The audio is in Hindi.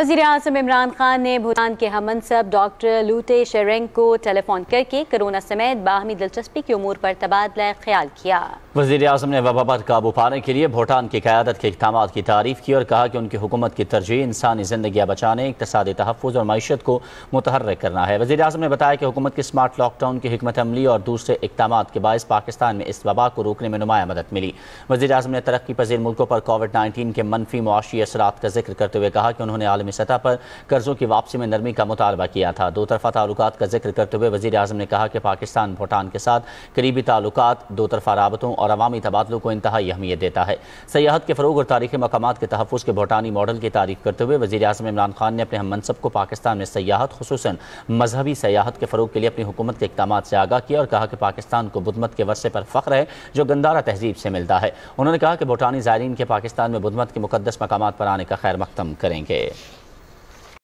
वजीर अजम इमरान खान ने भूटान के हम मनसब डॉक्टर लूटे शेरेंग को टेलीफोन करके कोरोना समेत बाहमी दिलचस्पी के उमूर पर तबादला ख्याल किया वजीर अजम ने वबा पर काबू पाने के लिए भूटान की क्यादत के इकदाम की तारीफ की और कहा कि उनकी हुकूमत की तरजीह इंसानी जिंदगी बचाने इकतदी तहफ़ और मीशत को मुतहरक करना है वजी अजम ने बताया कि हुकूमत की स्मार्ट लॉकडाउन की हमत अमली और दूसरे इकदाम के बायस पाकिस्तान में इस वबा को रोकने में नुमाया मदद मिली वजी अजम ने तरक्की पजीर मुल्कों पर कोविड नाइन्टीन के मनफी मुआशी असरा का जिक्र करते हुए कहा कि उन्होंने आलमी मकामी सतह पर कर्जों की वापसी में नरमी का मुतालबा किया था दो तरफा ताल्लुक का जिक्र करते हुए वजी अजम ने कहा कि पाकिस्तान भूटान के साथ करीबी ताल्लुक दो तरफा रबतों और अवामी तबादलों को इंतहाई अहमियत देता है सयाहत के फरोग और तारीखी मकाम के तहफ़ के भूटानी मॉडल की तारीफ करते हुए वजी अजम इमरान खान ने अपने हम मनसब को पाकिस्तान में सयाहत खसूस मजहबी सयाहत के फरोग के लिए अपनी हुकूमत के इकदाम से आगाह किया और कहा कि पाकिस्तान को बुधमत के वर्षे पर फ़ख्र है जो गंदारा तहजीब से मिलता है उन्होंने कहा कि भूटानी जायरीन के पाकिस्तान में बुधमत के मुकदस मकाम पर आने का खैर मकदम करेंगे